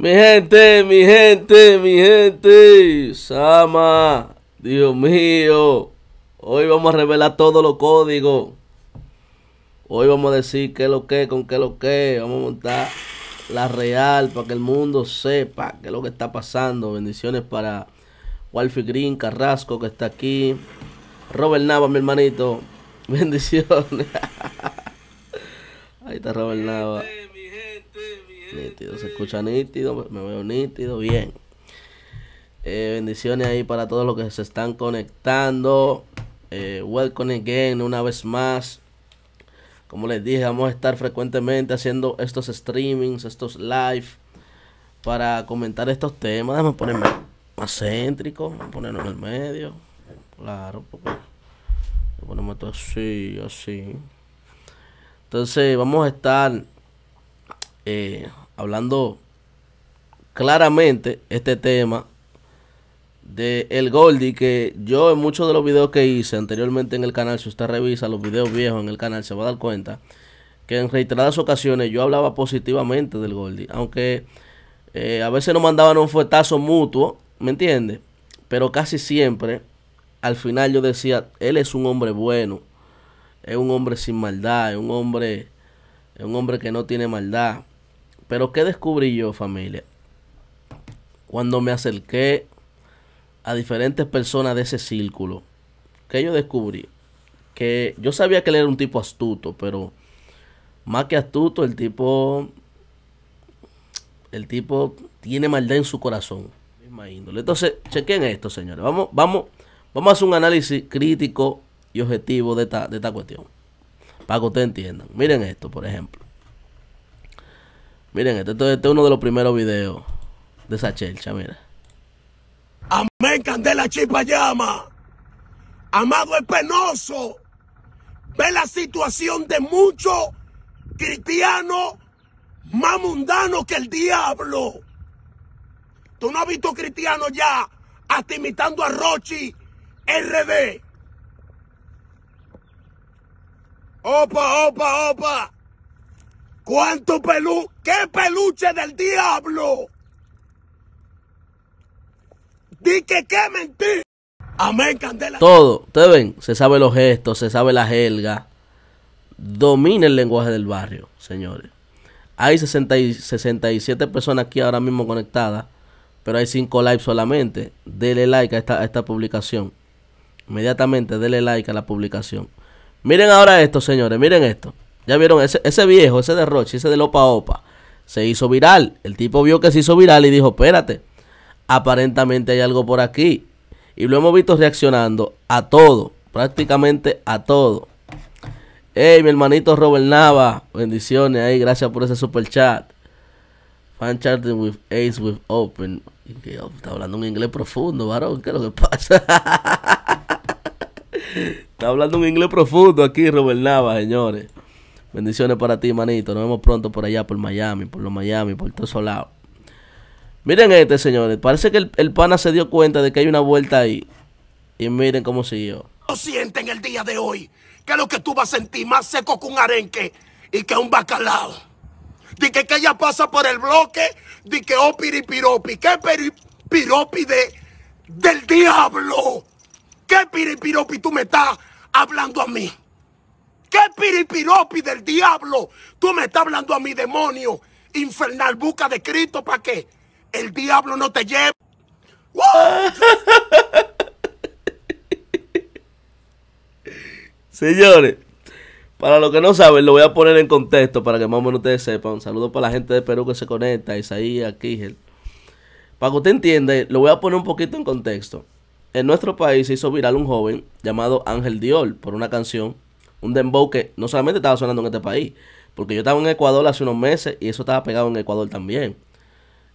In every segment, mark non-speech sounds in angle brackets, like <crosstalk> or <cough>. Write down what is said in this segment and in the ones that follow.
Mi gente, mi gente, mi gente. Sama, Dios mío. Hoy vamos a revelar todos los códigos. Hoy vamos a decir qué es lo que, con qué es lo que. Vamos a montar la real para que el mundo sepa qué es lo que está pasando. Bendiciones para Walfi Green Carrasco que está aquí. Robert Nava, mi hermanito. <laughs> Bendiciones. <laughs> Ahí está Robert Nava nítido. Se escucha nítido, me veo nítido, bien. Eh, bendiciones ahí para todos los que se están conectando. Eh, welcome again, una vez más. Como les dije, vamos a estar frecuentemente haciendo estos streamings, estos live, para comentar estos temas. Déjame ponerme más céntrico, vamos ponernos en el medio. Claro, porque ponemos esto así, así. Entonces, vamos a estar eh, hablando claramente este tema de El que yo en muchos de los videos que hice anteriormente en el canal, si usted revisa los videos viejos en el canal, se va a dar cuenta que en reiteradas ocasiones yo hablaba positivamente del Goldie aunque eh, a veces nos mandaban un fuetazo mutuo, ¿me entiende? Pero casi siempre, al final yo decía, él es un hombre bueno, es un hombre sin maldad, es un hombre, es un hombre que no tiene maldad. Pero ¿qué descubrí yo, familia? Cuando me acerqué a diferentes personas de ese círculo, que yo descubrí? Que yo sabía que él era un tipo astuto, pero más que astuto, el tipo el tipo tiene maldad en su corazón. Entonces, chequen esto, señores. Vamos, vamos, vamos a hacer un análisis crítico y objetivo de de esta cuestión. Para que ustedes entiendan. Miren esto, por ejemplo. Miren, este, este, este, es uno de los primeros videos de esa chelcha, mira. Amén, candela chipa llama. Amado es penoso Ve la situación de muchos cristianos más mundanos que el diablo. Tú no has visto cristianos ya hasta imitando a Rochi RD. Opa, opa, opa. ¿Cuánto pelu? ¿Qué peluche del diablo? Di que qué mentira? Amén, Candela. Todo, ustedes ven, se sabe los gestos, se sabe la jerga. Domina el lenguaje del barrio, señores. Hay 67 personas aquí ahora mismo conectadas, pero hay 5 likes solamente. Dele like a esta, esta publicación. Inmediatamente, dele like a la publicación. Miren ahora esto, señores, miren esto. Ya vieron, ese, viejo, ese de Roche, ese de Opa Opa, se hizo viral. El tipo vio que se hizo viral y dijo, espérate, aparentemente hay algo por aquí. Y lo hemos visto reaccionando a todo, prácticamente a todo. Hey, mi hermanito Robert Nava, bendiciones ahí, gracias por ese super chat. Fan charting with Ace with Open. Oh, está hablando un inglés profundo, varón, ¿qué es lo que pasa? <laughs> está hablando un inglés profundo aquí, Robert Nava, señores. Bendiciones para ti, manito. Nos vemos pronto por allá, por Miami, por los Miami, por todos esos lados. Miren este, señores. Parece que el, pana se dio cuenta de que hay una vuelta ahí. Y miren cómo siguió. siente en el día de hoy que lo que tú vas a sentir más seco que un arenque y que un bacalao. Dice que, que ella pasa por el bloque, Dice que oh piripiropi. ¿Qué piripiropi de, del diablo? ¿Qué piripiropi tú me estás hablando a mí? ¿Qué piripiropi del diablo? Tú me estás hablando a mi demonio. Infernal busca de Cristo para que el diablo no te lleve. <laughs> Señores, para los que no saben, lo voy a poner en contexto para que más o menos ustedes sepan. Un saludo para la gente de Perú que se conecta, Isaías, Kigel. Para que usted entienda, lo voy a poner un poquito en contexto. En nuestro país se hizo viral un joven llamado Ángel Dior por una canción un dembow que no solamente estaba sonando en este país, porque yo estaba en Ecuador hace unos meses y eso estaba pegado en Ecuador también.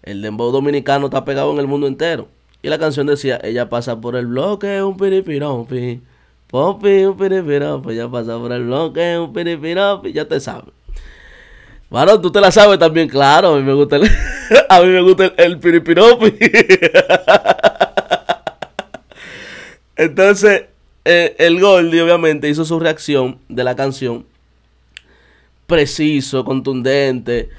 El dembow dominicano está pegado en el mundo entero. Y la canción decía, ella pasa por el bloque, un piripiropi Popi, un piripiropi ella pasa por el bloque, un piripiropi ya te sabes. Bueno, tú te la sabes también, claro, a mí me gusta el, <laughs> a mí me gusta el, el piripiropi. <laughs> Entonces, eh, el Goldie obviamente hizo su reacción de la canción. Preciso, contundente.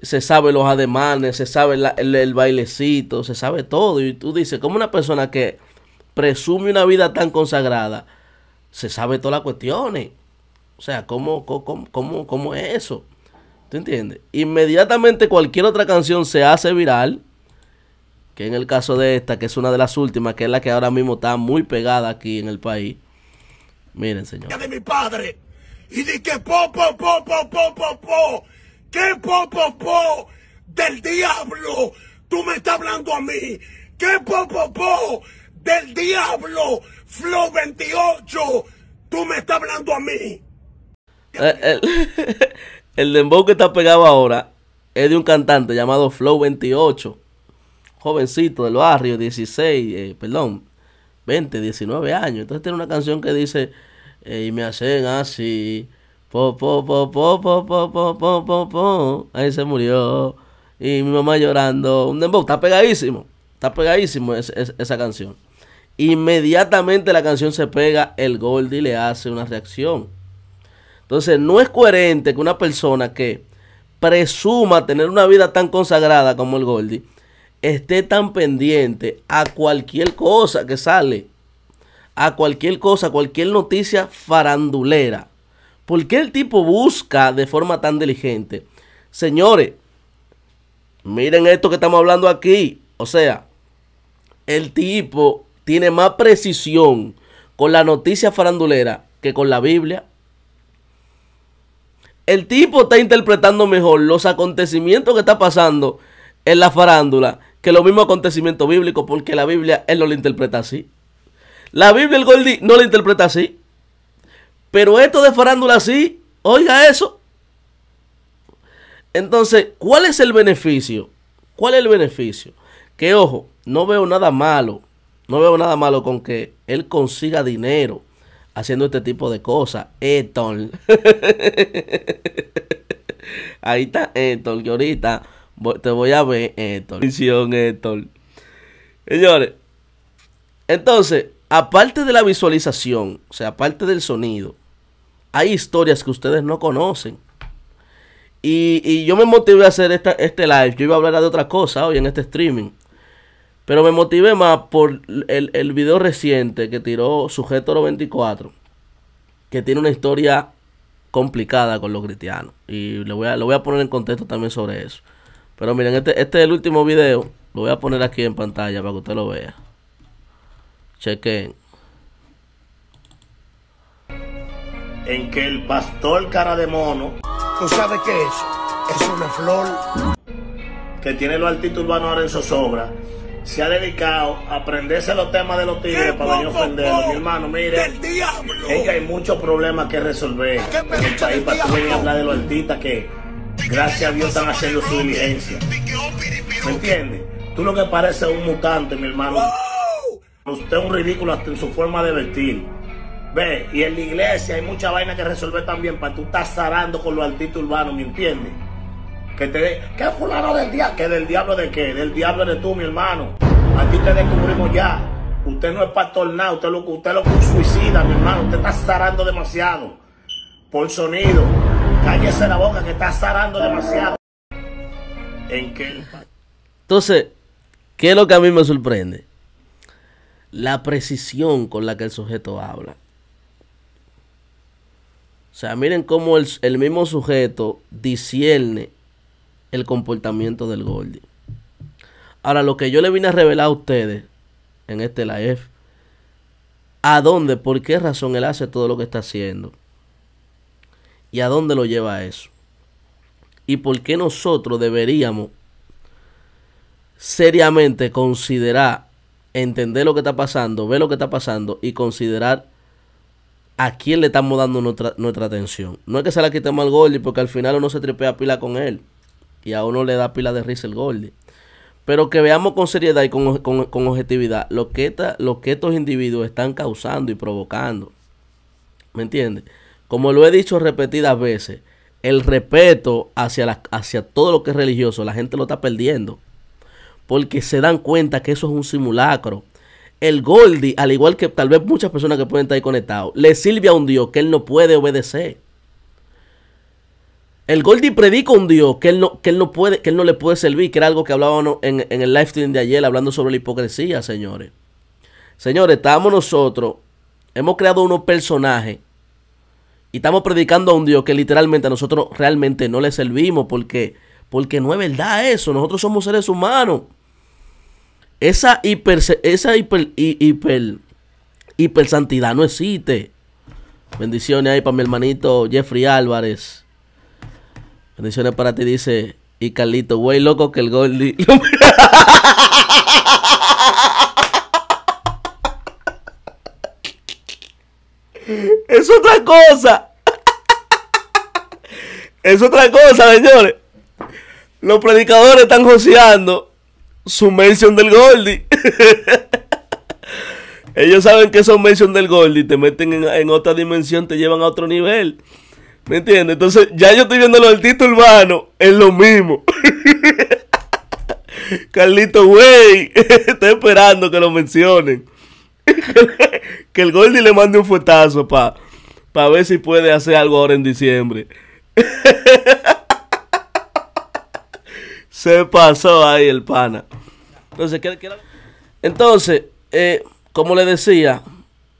Se sabe los ademanes, se sabe el, bailecito, se sabe todo. Y tú dices, como una persona que presume una vida tan consagrada, se sabe todas las cuestiones. O sea, ¿cómo, cómo, cómo, cómo es eso? ¿Tú entiendes? Inmediatamente cualquier otra canción se hace viral que en el caso de esta, que es una de las últimas, que es la que ahora mismo está muy pegada aquí en el país. Miren, señor. De mi padre. Y di que po, po, po, Que po, po, Del diablo. Tú me estás hablando a mí. Que po, po, Del diablo. Flow 28. Tú me estás hablando a mí. Eh, <laughs> el dembow que está pegado ahora es de un cantante llamado Flow 28 jovencito del barrio, 16, eh, perdón, 20, 19 años. Entonces tiene una canción que dice, eh, y me hacen así, po, po, po, po, po, po, po, po, po, ahí se murió. Y mi mamá llorando, un dembow, está pegadísimo, está pegadísimo esa canción. Inmediatamente la canción se pega, el Goldie le hace una reacción. Entonces no es coherente que una persona que presuma tener una vida tan consagrada como el Goldie, esté tan pendiente a cualquier cosa que sale, a cualquier cosa, cualquier noticia farandulera. ¿Por qué el tipo busca de forma tan diligente? Señores, miren esto que estamos hablando aquí. O sea, el tipo tiene más precisión con la noticia farandulera que con la Biblia. El tipo está interpretando mejor los acontecimientos que está pasando en la farándula que lo mismo acontecimiento bíblico porque la Biblia él no lo interpreta así. La Biblia el Goldie no lo interpreta así. Pero esto de farándula así, oiga eso. Entonces, ¿cuál es el beneficio? ¿Cuál es el beneficio? Que ojo, no veo nada malo. No veo nada malo con que él consiga dinero haciendo este tipo de cosas. Eton. <laughs> Ahí está Eton, que ahorita te voy a ver, Héctor. Eh, visión eh, Señores, entonces, aparte de la visualización, o sea, aparte del sonido, hay historias que ustedes no conocen. Y, yo me motivé a hacer este live. Yo iba a hablar de otra cosa hoy en este streaming. Pero me motivé más por el, el video reciente que tiró Sujeto 94. Que tiene una historia complicada con los cristianos. Y lo voy a, voy a poner en contexto también sobre eso. Pero miren, este, este es el último video. Lo voy a poner aquí en pantalla para que usted lo vea. Chequen. En que el pastor cara de mono. ¿Tú sabes qué es? Es una flor. Que tiene lo artistas urbanos ahora en zozobra se ha dedicado a aprenderse los temas de los tigres para venir a ofenderlos. Mi hermano, mire, es que hay muchos problemas que resolver en el país para tú venir a hablar de los artistas que gracias a Dios están haciendo su diligencia. ¿Me entiendes? Tú lo que parece un mutante, mi hermano. Usted es un ridículo hasta en su forma de vestir. Ve, y en la iglesia hay mucha vaina que resolver también para tú estás zarando con los artistas urbanos, ¿me entiendes? Que te ¿Qué fulano del diablo? ¿Que del diablo de qué? Del diablo eres tú, mi hermano. Aquí te descubrimos ya. Usted no es pastor nada, usted lo, usted lo suicida, mi hermano. Usted está zarando demasiado por sonido. Cállese la boca que está zarando demasiado. ¿En qué? Entonces, ¿qué es lo que a mí me sorprende? La precisión con la que el sujeto habla. O sea, miren cómo el, mismo sujeto disierne el comportamiento del Goldie. Ahora, lo que yo le vine a revelar a ustedes en este live, ¿a dónde, por qué razón él hace todo lo que está haciendo? y a dónde lo lleva eso. Y por qué nosotros deberíamos seriamente considerar, entender lo que está pasando, ver lo que está pasando y considerar a quién le estamos dando nuestra, atención. No es que se la quitemos al Gordy porque al final uno se tripea pila con él y a uno le da pila de risa el Goldie... Pero que veamos con seriedad y con, objetividad lo que, está, lo que estos individuos están causando y provocando. ¿Me entiendes? Como lo he dicho repetidas veces, el respeto hacia, todo lo que es religioso, la gente lo está perdiendo. Porque se dan cuenta que eso es un simulacro. El Goldie, al igual que tal vez muchas personas que pueden estar ahí conectados, le sirve a un Dios que él no puede obedecer. El Goldie predica un Dios que él, no, que él no puede, que él no le puede servir, que era algo que hablábamos en, el live stream de ayer, hablando sobre la hipocresía, señores. Señores, estamos nosotros, hemos creado unos personajes y estamos predicando a un Dios que literalmente a nosotros realmente no le servimos porque, porque no es verdad eso. Nosotros somos seres humanos. Esa hiper, esa hiper, hiper, santidad no existe. Bendiciones ahí para mi hermanito Jeffrey Álvarez. Bendiciones para ti, dice. Y Carlito, güey, loco que el gol... <laughs> <laughs> Es otra cosa. Es otra cosa, señores. Los predicadores están joseando su mención del Goldie. <laughs> Ellos saben que son mención del Goldie. Te meten en, otra dimensión, te llevan a otro nivel. ¿Me entiendes? Entonces, ya yo estoy viendo los artistas urbanos. Es lo mismo. <laughs> Carlito, güey. <laughs> Estoy esperando que lo mencionen. <laughs> que el Goldie le mande un fuetazo para ver si puede hacer algo ahora en diciembre. <laughs> Se pasó ahí el pana. Entonces, Entonces eh, como le decía,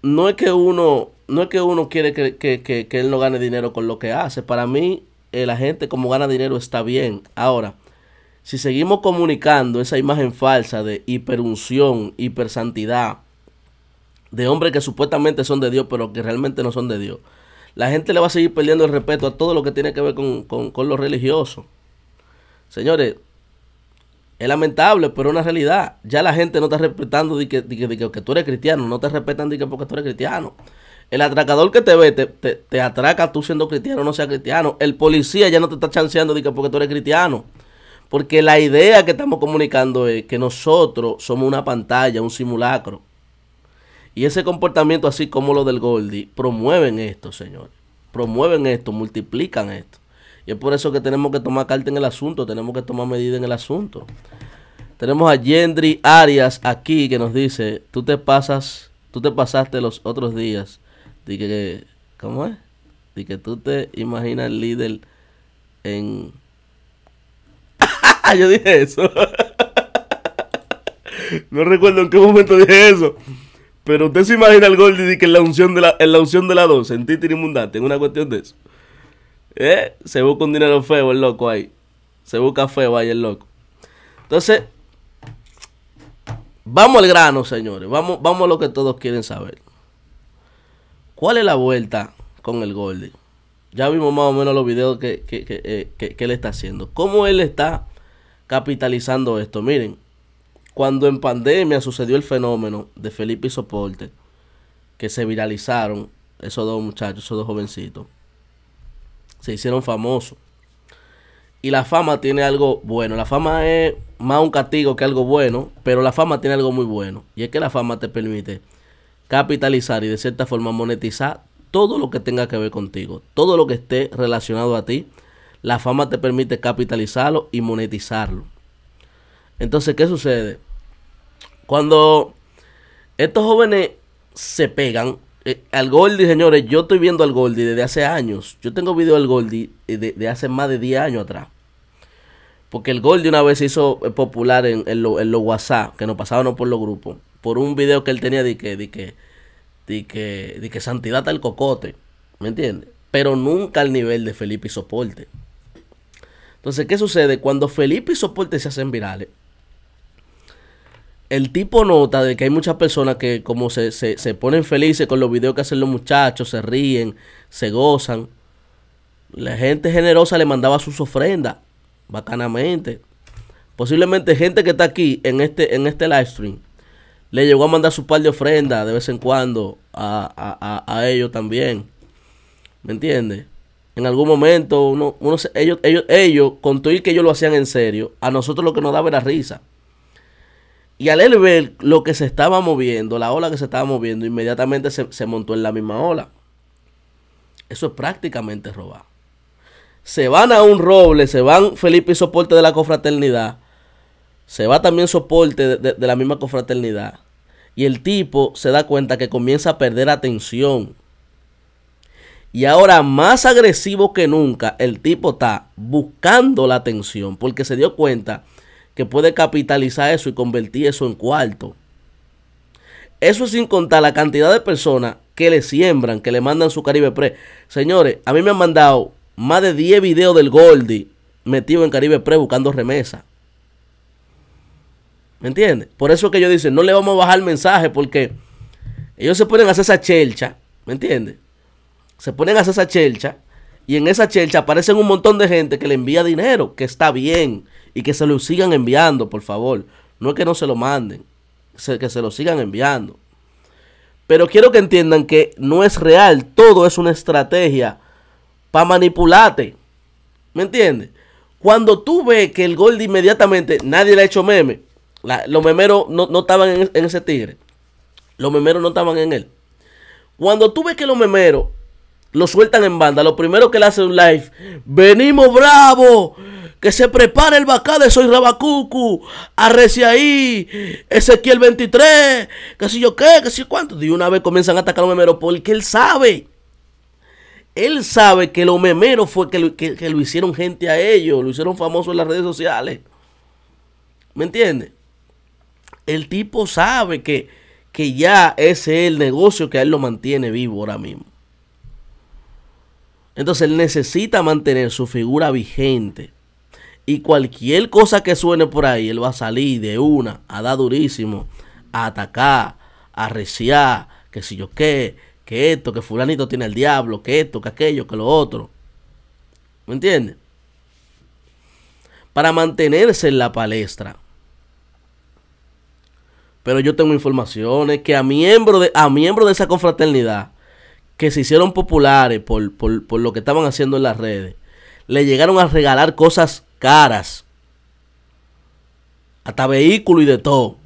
no es que uno, no es que uno quiere que, él no gane dinero con lo que hace. Para mí, eh, la gente como gana dinero está bien. Ahora, si seguimos comunicando esa imagen falsa de hiperunción, hipersantidad, de hombres que supuestamente son de Dios, pero que realmente no son de Dios. La gente le va a seguir perdiendo el respeto a todo lo que tiene que ver con, lo religioso. Señores, es lamentable, pero es una realidad. Ya la gente no está respetando de que, que, tú eres cristiano, no te respetan de que porque tú eres cristiano. El atracador que te ve, te, atraca tú siendo cristiano o no sea cristiano. El policía ya no te está chanceando de que porque tú eres cristiano. Porque la idea que estamos comunicando es que nosotros somos una pantalla, un simulacro. Y ese comportamiento, así como lo del Goldie, promueven esto, señores. Promueven esto, multiplican esto. Y es por eso que tenemos que tomar carta en el asunto, tenemos que tomar medida en el asunto. Tenemos a Yendri Arias aquí que nos dice, tú te pasas, tú te pasaste los otros días. De que, ¿cómo es? De que tú te imaginas líder en... <laughs> Yo dije eso. <laughs> no recuerdo en qué momento dije eso. Pero usted se imagina el y que en la unción de la, de la 12, en Titi inmundante, en una cuestión de eso. Eh, se busca un dinero feo el loco ahí. Se busca feo ahí el loco. Entonces, vamos al grano, señores. Vamos, vamos a lo que todos quieren saber. ¿Cuál es la vuelta con el goldie Ya vimos más o menos los videos que, eh, que, que él está haciendo. ¿Cómo él está capitalizando esto? Miren cuando en pandemia sucedió el fenómeno de Felipe y Soporte, que se viralizaron esos dos muchachos, esos dos jovencitos, se hicieron famosos. Y la fama tiene algo bueno. La fama es más un castigo que algo bueno, pero la fama tiene algo muy bueno. Y es que la fama te permite capitalizar y de cierta forma monetizar todo lo que tenga que ver contigo, todo lo que esté relacionado a ti. La fama te permite capitalizarlo y monetizarlo. Entonces, ¿qué sucede? Cuando estos jóvenes se pegan, eh, al Goldie, señores, yo estoy viendo al Goldie desde hace años. Yo tengo video del Goldie eh, de, hace más de 10 años atrás. Porque el Goldie una vez se hizo eh, popular en, los WhatsApp, que nos pasaban por los grupos, por un video que él tenía de que, de que, de que, de que santidad cocote. ¿Me entiendes? Pero nunca al nivel de Felipe y Soporte. Entonces, ¿qué sucede? Cuando Felipe y Soporte se hacen virales, el tipo nota de que hay muchas personas que como se, se, ponen felices con los videos que hacen los muchachos, se ríen, se gozan. La gente generosa le mandaba sus ofrendas, bacanamente. Posiblemente gente que está aquí en este, en este live stream le llegó a mandar su par de ofrendas de vez en cuando a, ellos también. ¿Me entiendes? En algún momento, uno, uno ellos, ellos, ellos, con y que ellos lo hacían en serio, a nosotros lo que nos daba era risa. Y al él ver lo que se estaba moviendo, la ola que se estaba moviendo, inmediatamente se, montó en la misma ola. Eso es prácticamente robar. Se van a un roble, se van Felipe y soporte de la cofraternidad, Se va también soporte de, la misma confraternidad. Y el tipo se da cuenta que comienza a perder atención. Y ahora más agresivo que nunca, el tipo está buscando la atención porque se dio cuenta que puede capitalizar eso y convertir eso en cuarto. Eso sin contar la cantidad de personas que le siembran, que le mandan su Caribe Pre. Señores, a mí me han mandado más de 10 videos del Goldie metido en Caribe Pre buscando remesa. ¿Me entiendes? Por eso que ellos dicen, no le vamos a bajar el mensaje porque ellos se ponen a hacer esa chelcha. ¿Me entiendes? Se ponen a hacer esa chelcha y en esa chelcha aparecen un montón de gente que le envía dinero, que está bien y que se lo sigan enviando, por favor. No es que no se lo manden, que se lo sigan enviando. Pero quiero que entiendan que no es real, todo es una estrategia para manipularte. ¿Me entiendes? Cuando tú ves que el gol de inmediatamente nadie le ha hecho meme, los memeros no, no estaban en, ese tigre. Los memeros no estaban en él. Cuando tú ves que los memeros lo sueltan en banda, lo primero que le hacen un live, venimos bravo, que se prepare el Bacá de Soy Rabacucu. Arrece ahí. Ezequiel 23. Que si yo qué, que si cuánto. De una vez comienzan a atacar a los memeros porque él sabe. Él sabe que los memeros fue que lo, lo hicieron gente a ellos. Lo hicieron famoso en las redes sociales. ¿Me entiendes? El tipo sabe que, que ya ese es el negocio que a él lo mantiene vivo ahora mismo. Entonces él necesita mantener su figura vigente. Y cualquier cosa que suene por ahí, él va a salir de una, a dar durísimo, a atacar, a arreciar, que si yo qué, que esto, que fulanito tiene el diablo, que esto, que aquello, que lo otro. ¿Me entiendes? Para mantenerse en la palestra. Pero yo tengo informaciones que a miembros de, a miembro de esa confraternidad que se hicieron populares por, por lo que estaban haciendo en las redes, le llegaron a regalar cosas caras, hasta vehículo y de todo.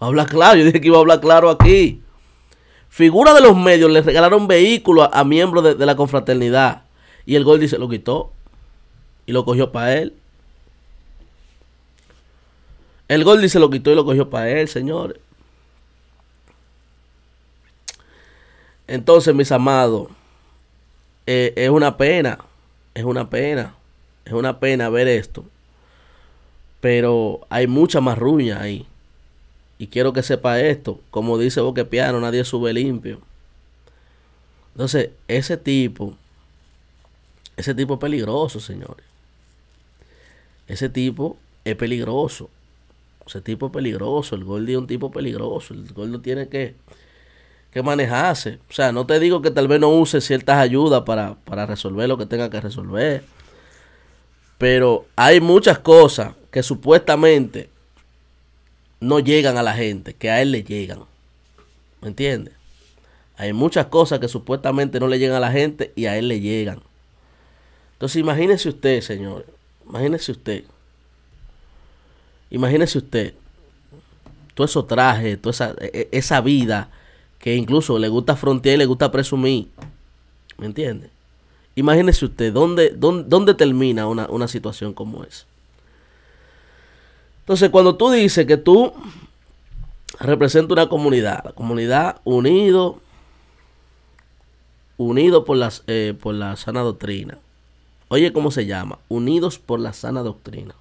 Habla claro, yo dije que iba a hablar claro aquí. Figura de los medios le regalaron vehículo a, miembros de, la confraternidad. Y el gol se lo quitó. Y lo cogió para él. El gol se lo quitó y lo cogió para él, señores. Entonces, mis amados, eh, es una pena. Es una pena es una pena ver esto, pero hay mucha más ruña ahí. Y quiero que sepa esto, como dice Piano, nadie sube limpio. Entonces, ese tipo, ese tipo es peligroso, señores. Ese tipo es peligroso. Ese tipo es peligroso. El gol de un tipo peligroso. El no tiene que, que manejarse. O sea, no te digo que tal vez no use ciertas ayudas para, para resolver lo que tenga que resolver. Pero hay muchas cosas que supuestamente no llegan a la gente, que a él le llegan. ¿Me entiendes? Hay muchas cosas que supuestamente no le llegan a la gente y a él le llegan. Entonces imagínese usted, señores. Imagínese usted. Imagínese usted. Todo eso traje, toda esa, e, e, esa vida que incluso le gusta frontear y le gusta presumir. ¿Me entiende? Imagínese usted dónde, termina una, situación como esa. Entonces, cuando tú dices que tú representas una comunidad, la comunidad unido, unido por, las, eh, por la sana doctrina. Oye, ¿cómo se llama? Unidos por la sana doctrina.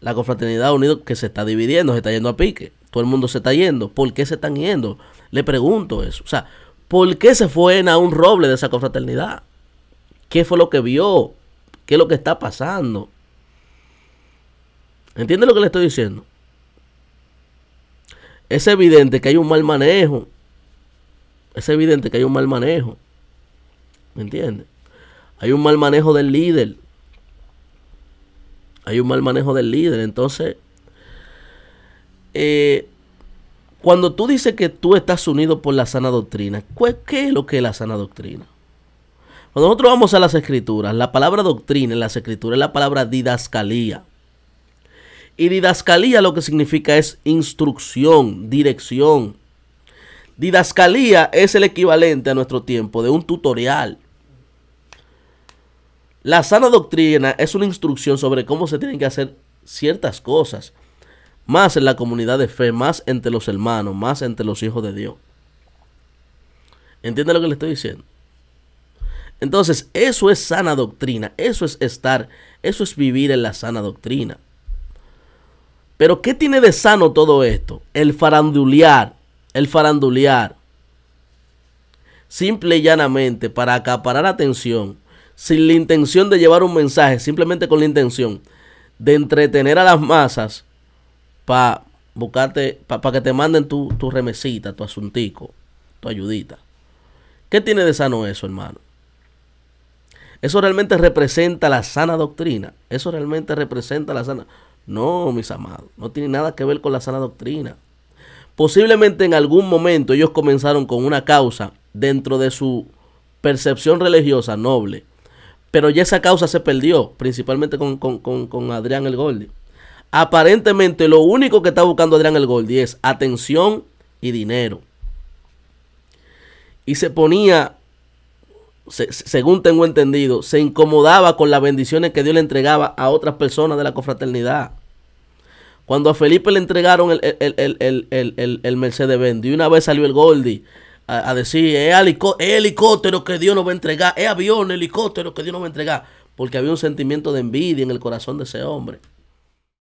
La confraternidad unido que se está dividiendo, se está yendo a pique. Todo el mundo se está yendo. ¿Por qué se están yendo? Le pregunto eso. O sea, ¿por qué se fue a un roble de esa confraternidad? qué fue lo que vio, qué es lo que está pasando. ¿Entiende lo que le estoy diciendo? Es evidente que hay un mal manejo. Es evidente que hay un mal manejo. ¿Me entiendes? Hay un mal manejo del líder. Hay un mal manejo del líder. Entonces, eh, cuando tú dices que tú estás unido por la sana doctrina, ¿qué es lo que es la sana doctrina? Cuando nosotros vamos a las escrituras, la palabra doctrina en las escrituras es la palabra didascalía. Y didascalía lo que significa es instrucción, dirección. Didascalía es el equivalente a nuestro tiempo de un tutorial. La sana doctrina es una instrucción sobre cómo se tienen que hacer ciertas cosas, más en la comunidad de fe, más entre los hermanos, más entre los hijos de Dios. ¿Entiende lo que le estoy diciendo? Entonces, eso es sana doctrina, eso es estar, eso es vivir en la sana doctrina. Pero ¿qué tiene de sano todo esto? El farandulear, el farandulear. Simple y llanamente para acaparar atención, sin la intención de llevar un mensaje, simplemente con la intención de entretener a las masas para buscarte, para que te manden tu, tu remesita, tu asuntico, tu ayudita. ¿Qué tiene de sano eso, hermano? Eso realmente representa la sana doctrina. Eso realmente representa la sana. No, mis amados, no tiene nada que ver con la sana doctrina. Posiblemente en algún momento ellos comenzaron con una causa dentro de su percepción religiosa noble. Pero ya esa causa se perdió, principalmente con, Adrián el Gordi. Aparentemente lo único que está buscando Adrián el Gordi es atención y dinero. Y se ponía según tengo entendido, se incomodaba con las bendiciones que Dios le entregaba a otras personas de la confraternidad. Cuando a Felipe le entregaron el, Mercedes Benz, y una vez salió el Goldie a, decir, es helicóptero que Dios no va a entregar, es avión, helicóptero que Dios no va a entregar, porque había un sentimiento de envidia en el corazón de ese hombre.